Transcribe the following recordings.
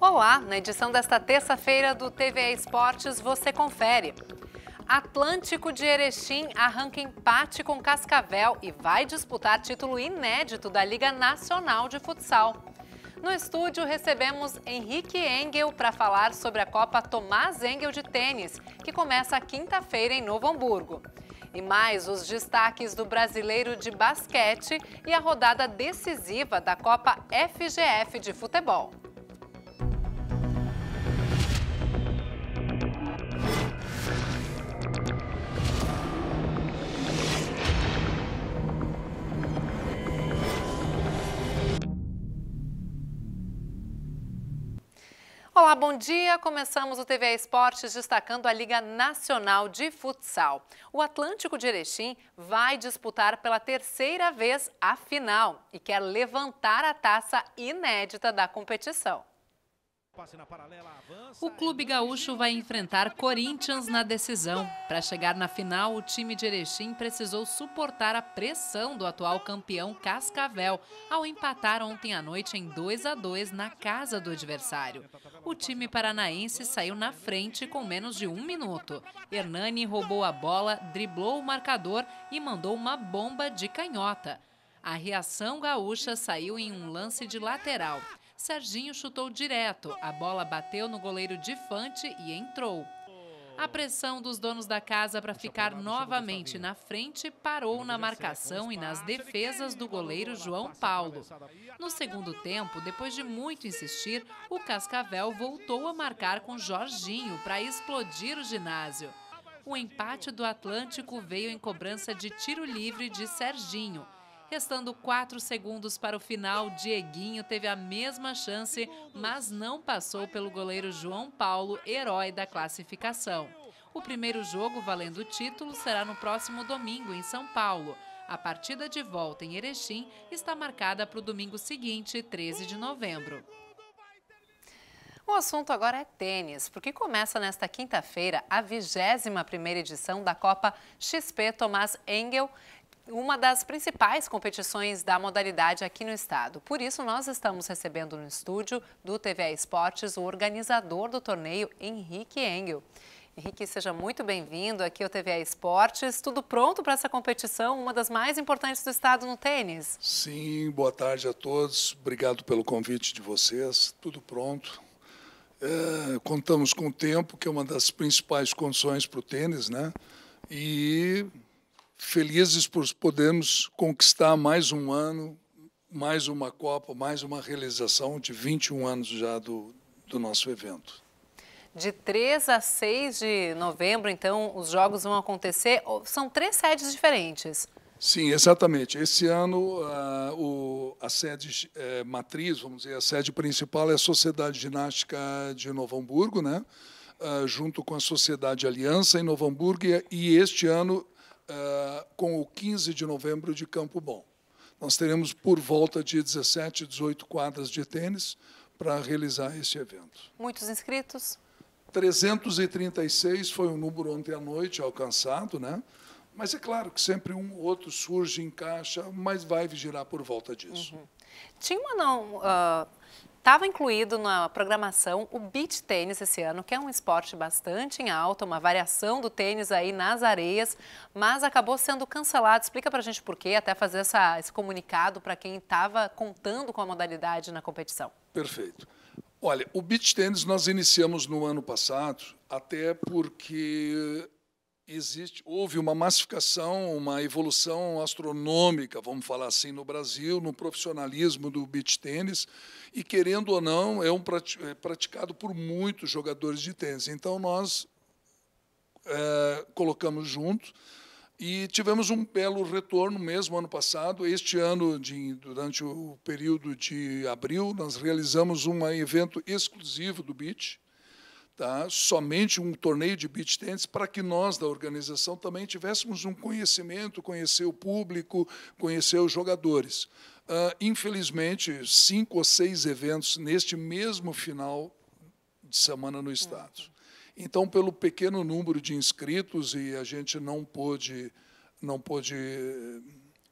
Olá, na edição desta terça-feira do TVA Esportes você confere. Atlântico de Erechim arranca empate com Cascavel e vai disputar título inédito da Liga Nacional de Futsal. No estúdio recebemos Henrique Engel para falar sobre a Copa Tomás Engel de Tênis, que começa quinta-feira em Novo Hamburgo. E mais os destaques do brasileiro de basquete e a rodada decisiva da Copa FGF de futebol. Olá, bom dia. Começamos o TV Esportes destacando a Liga Nacional de Futsal. O Atlântico de Erechim vai disputar pela terceira vez a final e quer levantar a taça inédita da competição. O clube é gaúcho vai enfrentar Corinthians na decisão. Para chegar na final, o time de Erechim precisou suportar a pressão do atual campeão Cascavel ao empatar ontem à noite em 2 a 2 na casa do adversário. O time paranaense saiu na frente com menos de um minuto. Hernani roubou a bola, driblou o marcador e mandou uma bomba de canhota. A reação gaúcha saiu em um lance de lateral. Serginho chutou direto, a bola bateu no goleiro Difante e entrou. A pressão dos donos da casa para ficar novamente na frente parou na marcação e nas defesas do goleiro João Paulo. No segundo tempo, depois de muito insistir, o Cascavel voltou a marcar com Jorginho para explodir o ginásio. O empate do Atlântico veio em cobrança de tiro livre de Serginho. Restando 4 segundos para o final, Dieguinho teve a mesma chance, mas não passou pelo goleiro João Paulo, herói da classificação. O primeiro jogo valendo o título será no próximo domingo, em São Paulo. A partida de volta em Erechim está marcada para o domingo seguinte, 13 de novembro. O assunto agora é tênis, porque começa nesta quinta-feira a 21ª edição da Copa XP Tomás Engel uma das principais competições da modalidade aqui no estado. Por isso, nós estamos recebendo no estúdio do TVA Esportes o organizador do torneio, Henrique Engel. Henrique, seja muito bem-vindo aqui ao TVA Esportes. Tudo pronto para essa competição, uma das mais importantes do estado no tênis? Sim, boa tarde a todos. Obrigado pelo convite de vocês. Tudo pronto. É, contamos com o tempo, que é uma das principais condições para o tênis, né? E felizes por podermos conquistar mais um ano, mais uma Copa, mais uma realização de 21 anos já do, do nosso evento. De 3 a 6 de novembro, então, os jogos vão acontecer. São três sedes diferentes. Sim, exatamente. Esse ano, a, ah, o, a sede é, matriz, vamos dizer, a sede principal é a Sociedade Ginástica de Novo Hamburgo, né? Uh, junto com a Sociedade Aliança em Novo Hamburgo, e, e este ano ah, com o 15 de novembro de Campo Bom. Nós teremos por volta de 17, 18 quadras de tênis para realizar esse evento. Muitos inscritos? 336 foi o número ontem à noite alcançado, né? Mas é claro que sempre um outro surge, encaixa, mas vai girar por volta disso. Uhum. Tinha uma não. Uh ah, Estava incluído na programação o beach tênis esse ano, que é um esporte bastante em alta, uma variação do tênis aí nas areias, mas acabou sendo cancelado. Explica para a gente por quê, até fazer essa, esse comunicado para quem estava contando com a modalidade na competição. Perfeito. Olha, o beach tênis nós iniciamos no ano passado, até porque existe, houve uma massificação, uma evolução astronômica, vamos falar assim, no Brasil, no profissionalismo do beach tênis, e querendo ou não, é, um, é praticado por muitos jogadores de tênis. Então nós é, colocamos junto e tivemos um belo retorno mesmo ano passado. Este ano, de, durante o período de abril, nós realizamos um evento exclusivo do beach tá? somente um torneio de beach tennis para que nós, da organização, também tivéssemos um conhecimento, conhecer o público, conhecer os jogadores. Uh, infelizmente, cinco ou seis eventos neste mesmo final de semana no Estado. Então, pelo pequeno número de inscritos, e a gente não pôde, não pôde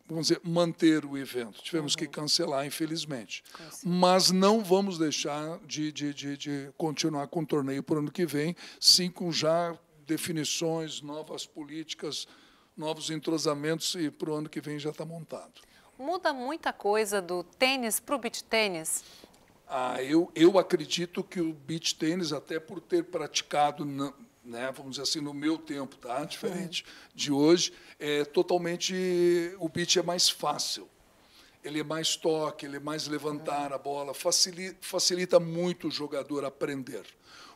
vamos dizer, manter o evento. Tivemos uhum. que cancelar, infelizmente. Mas não vamos deixar de, de, de, de continuar com o torneio para o ano que vem, sim, com já definições, novas políticas, novos entrosamentos, e para o ano que vem já está montado. Muda muita coisa do tênis para o beach tênis? Ah, eu, eu acredito que o beach tênis, até por ter praticado... Na, né, vamos dizer assim, no meu tempo, tá? É. diferente uhum. de hoje, é totalmente o beat é mais fácil. Ele é mais toque, ele é mais levantar uhum. a bola, facilita, facilita muito o jogador aprender.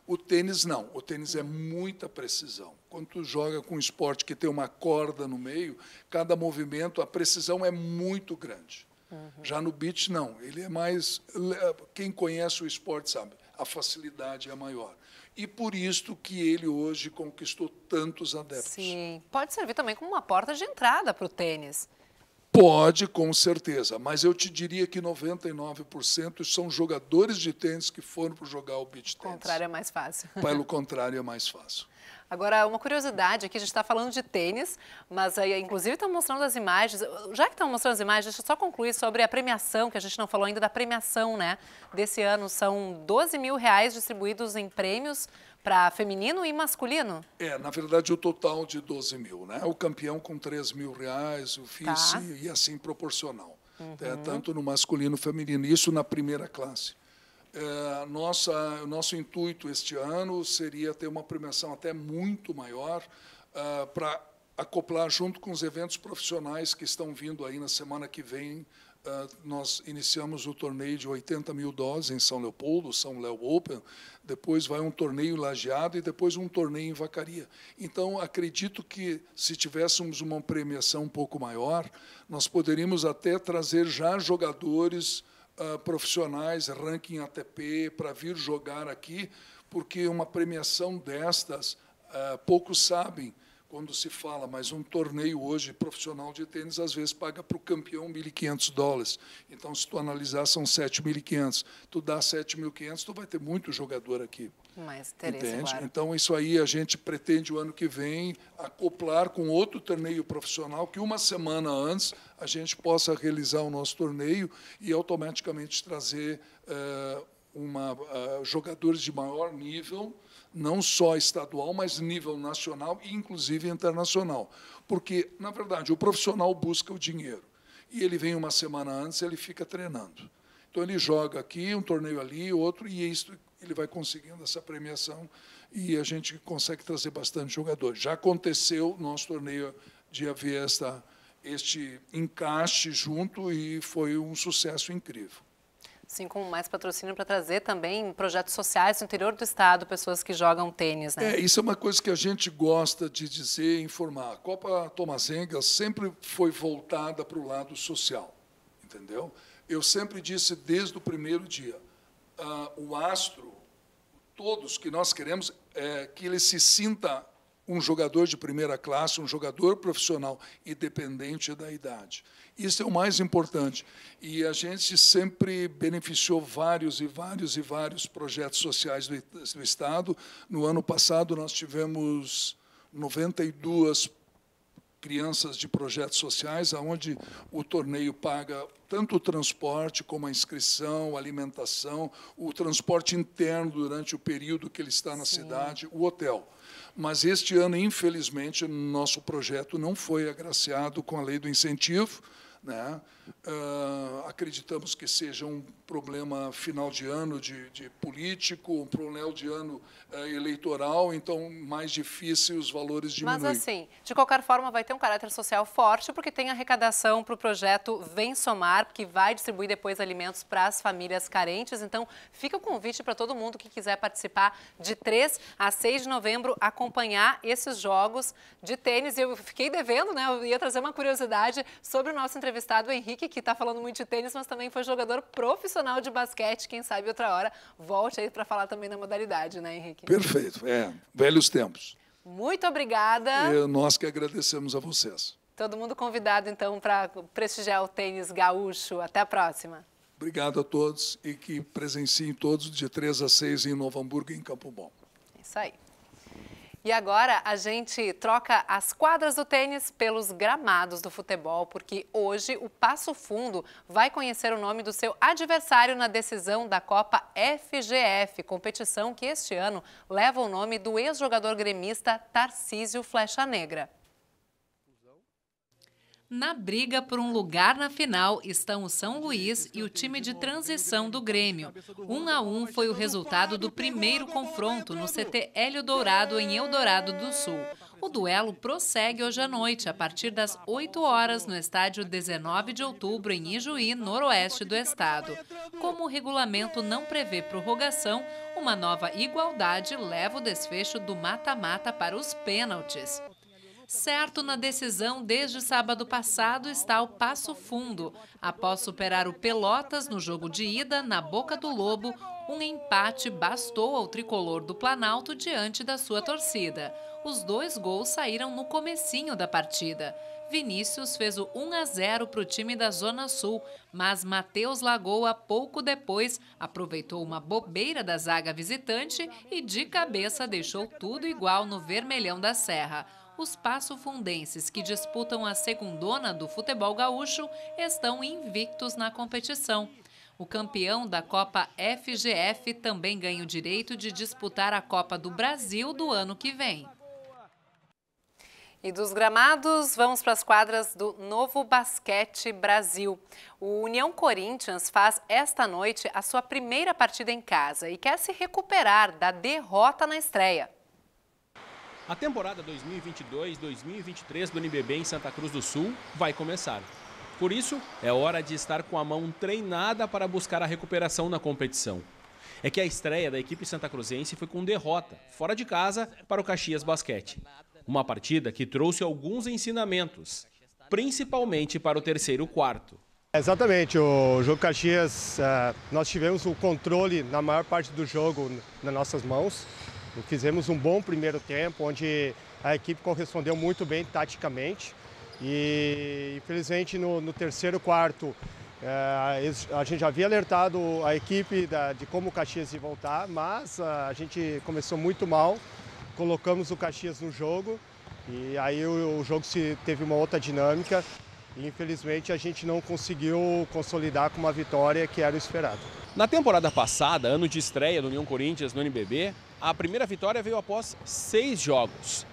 O tênis não, o tênis é muita precisão. Quando tu joga com um esporte que tem uma corda no meio, cada movimento, a precisão é muito grande. Uhum. Já no beach, não. Ele é mais. Quem conhece o esporte sabe, a facilidade é maior e por isso que ele hoje conquistou tantos adeptos. Sim, pode servir também como uma porta de entrada para o tênis. Pode, com certeza, mas eu te diria que 99% são jogadores de tênis que foram para jogar o beach tênis. O contrário é mais fácil. Pelo contrário, é mais fácil. Agora, uma curiosidade aqui, a gente está falando de tênis, mas aí, inclusive, estão mostrando as imagens. Já que estão mostrando as imagens, deixa eu só concluir sobre a premiação, que a gente não falou ainda da premiação, né? Desse ano, são 12 mil reais distribuídos em prêmios para feminino e masculino? É, na verdade, o total de 12 mil, né? O campeão com 3 mil reais, o tá. vice tá. e assim proporcional. Né? Uhum. É, tanto no masculino e feminino, isso na primeira classe. É, nossa, o nosso intuito este ano seria ter uma premiação até muito maior é, para acoplar junto com os eventos profissionais que estão vindo aí na semana que vem. É, nós iniciamos o torneio de 80 mil doses em São Leopoldo, São Léo Open, depois vai um torneio lajeado e depois um torneio em Vacaria. Então, acredito que, se tivéssemos uma premiação um pouco maior, nós poderíamos até trazer já jogadores ah, profissionais, ranking ATP, para vir jogar aqui, porque uma premiação destas, uh, poucos sabem, quando se fala, mas um torneio hoje profissional de tênis às vezes paga para o campeão 1.500 dólares. Então, se tu analisar, são 7.500. Tu dá 7.500, tu vai ter muito jogador aqui. Mais interesse, Entende? Então, isso aí a gente pretende o ano que vem acoplar com outro torneio profissional que uma semana antes a gente possa realizar o nosso torneio e automaticamente trazer eh, uma, uh, jogadores de maior nível, não só estadual, mas nível nacional e, inclusive, internacional. Porque, na verdade, o profissional busca o dinheiro. E ele vem uma semana antes, ele fica treinando. Então, ele joga aqui, um torneio ali, outro, e é isso, ele vai conseguindo essa premiação e a gente consegue trazer bastante jogador. Já aconteceu nosso torneio de haver esta, este encaixe junto e foi um sucesso incrível. Sim, com mais patrocínio para trazer também projetos sociais no interior do estado, pessoas que jogam tênis. Né? É, isso é uma coisa que a gente gosta de dizer e informar. A Copa Tomazenga sempre foi voltada para o lado social, entendeu? Eu sempre disse desde o primeiro dia, uh, o astro, todos que nós queremos é que ele se sinta um jogador de primeira classe, um jogador profissional, independente da idade. Isso é o mais importante. E a gente sempre beneficiou vários e vários e vários projetos sociais do, do Estado. No ano passado, nós tivemos 92 crianças de projetos sociais, aonde o torneio paga tanto o transporte como a inscrição, a alimentação, o transporte interno durante o período que ele está na Sim. cidade, o hotel. Mas este ano, infelizmente, nosso projeto não foi agraciado com a lei do incentivo, né? Uh, acreditamos que seja um problema final de ano de, de político, um problema de ano uh, eleitoral, então mais difícil os valores diminuem. Mas assim, de qualquer forma vai ter um caráter social forte, porque tem arrecadação para o projeto Vem Somar, que vai distribuir depois alimentos para as famílias carentes, então fica o convite para todo mundo que quiser participar de 3 a 6 de novembro, acompanhar esses jogos de tênis. Eu fiquei devendo, né? eu ia trazer uma curiosidade sobre o nosso entrevistado Henrique, Henrique, que está falando muito de tênis, mas também foi jogador profissional de basquete. Quem sabe outra hora volte aí para falar também da modalidade, né, Henrique? Perfeito. É, velhos tempos. Muito obrigada. E nós que agradecemos a vocês. Todo mundo convidado, então, para prestigiar o tênis gaúcho. Até a próxima. Obrigado a todos e que presenciem todos de 3 a 6 em Novo Hamburgo e em Campo Bom. Isso aí. E agora a gente troca as quadras do tênis pelos gramados do futebol, porque hoje o Passo Fundo vai conhecer o nome do seu adversário na decisão da Copa FGF, competição que este ano leva o nome do ex-jogador gremista Tarcísio Flecha Negra. Na briga por um lugar na final estão o São Luís e o time de transição do Grêmio. Um a um foi o resultado do primeiro confronto no CT Hélio Dourado, em Eldorado do Sul. O duelo prossegue hoje à noite, a partir das 8 horas, no estádio 19 de outubro, em Ijuí, noroeste do estado. Como o regulamento não prevê prorrogação, uma nova igualdade leva o desfecho do mata-mata para os pênaltis. Certo na decisão desde sábado passado está o Passo Fundo, após superar o Pelotas no jogo de ida na Boca do Lobo, um empate bastou ao tricolor do Planalto diante da sua torcida. Os dois gols saíram no comecinho da partida. Vinícius fez o 1 a 0 para o time da Zona Sul, mas Matheus Lagoa, pouco depois, aproveitou uma bobeira da zaga visitante e de cabeça deixou tudo igual no Vermelhão da Serra os fundenses que disputam a segundona do futebol gaúcho estão invictos na competição. O campeão da Copa FGF também ganha o direito de disputar a Copa do Brasil do ano que vem. E dos gramados, vamos para as quadras do Novo Basquete Brasil. O União Corinthians faz esta noite a sua primeira partida em casa e quer se recuperar da derrota na estreia. A temporada 2022-2023 do NBB em Santa Cruz do Sul vai começar. Por isso, é hora de estar com a mão treinada para buscar a recuperação na competição. É que a estreia da equipe santa cruzense foi com derrota, fora de casa, para o Caxias Basquete. Uma partida que trouxe alguns ensinamentos, principalmente para o terceiro quarto. Exatamente, o jogo Caxias, eh, nós tivemos o controle na maior parte do jogo nas nossas mãos. Fizemos um bom primeiro tempo, onde a equipe correspondeu muito bem taticamente. E infelizmente no, no terceiro quarto é, a gente já havia alertado a equipe da, de como o Caxias ia voltar, mas a, ah, a gente começou muito mal, colocamos o Caxias no jogo e aí o, o jogo se, teve uma outra dinâmica e infelizmente a gente não conseguiu consolidar com uma vitória que era o esperado. Na temporada passada, ano de estreia do União Corinthians no NBB, a primeira vitória veio após seis jogos.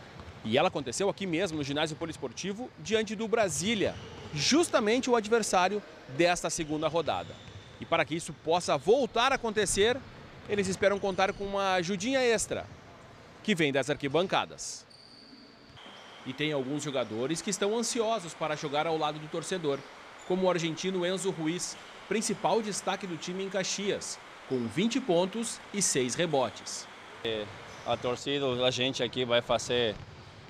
E ela aconteceu aqui mesmo, no ginásio poliesportivo, diante do Brasília, justamente o adversário desta segunda rodada. E para que isso possa voltar a acontecer, eles esperam contar com uma ajudinha extra, que vem das arquibancadas. E tem alguns jogadores que estão ansiosos para jogar ao lado do torcedor, como o argentino Enzo Ruiz, principal destaque do time em Caxias, com 20 pontos e 6 rebotes. A torcida, a gente aqui vai fazer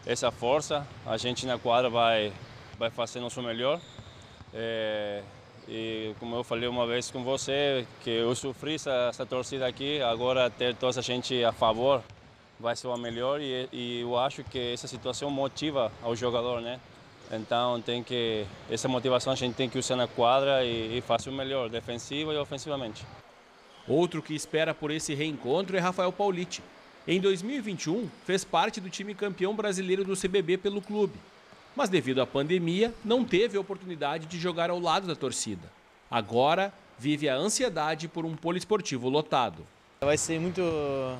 essa força, a gente na quadra vai, vai fazer nosso melhor. É, e como eu falei uma vez com você, que eu sofri essa, essa torcida aqui, agora ter toda a gente a favor vai ser o melhor e, e, eu acho que essa situação motiva ao jogador, né? Então tem que essa motivação a gente tem que usar na quadra e, e fazer o melhor, defensiva e ofensivamente. Outro que espera por esse reencontro é Rafael Paulite. Em 2021, fez parte do time campeão brasileiro do CBB pelo clube, mas devido à pandemia, não teve a oportunidade de jogar ao lado da torcida. Agora, vive a ansiedade por um poliesportivo lotado. Vai ser muito,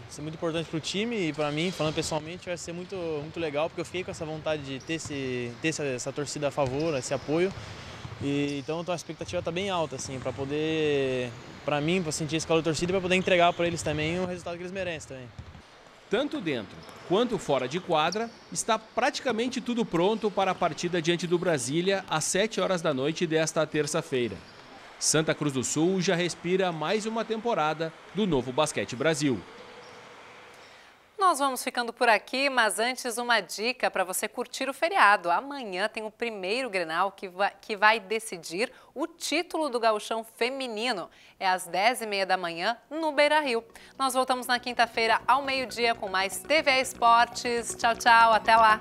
ser muito importante para o time e para mim, falando pessoalmente, vai ser muito, muito legal, porque eu fiquei com essa vontade de ter, esse, ter essa, essa torcida a favor, esse apoio. E, então a expectativa está bem alta, assim, para poder, para mim, para sentir esse calor torcida e para poder entregar para eles também o resultado que eles merecem também. Tanto dentro quanto fora de quadra, está praticamente tudo pronto para a partida diante do Brasília às 7 horas da noite desta terça-feira. Santa Cruz do Sul já respira mais uma temporada do novo Basquete Brasil. Nós vamos ficando por aqui, mas antes uma dica para você curtir o feriado. Amanhã tem o primeiro Grenal que vai, que vai decidir o título do gauchão feminino. É às 10h30 da manhã no Beira-Rio. Nós voltamos na quinta-feira ao meio-dia com mais TV Esportes. Tchau, tchau, até lá!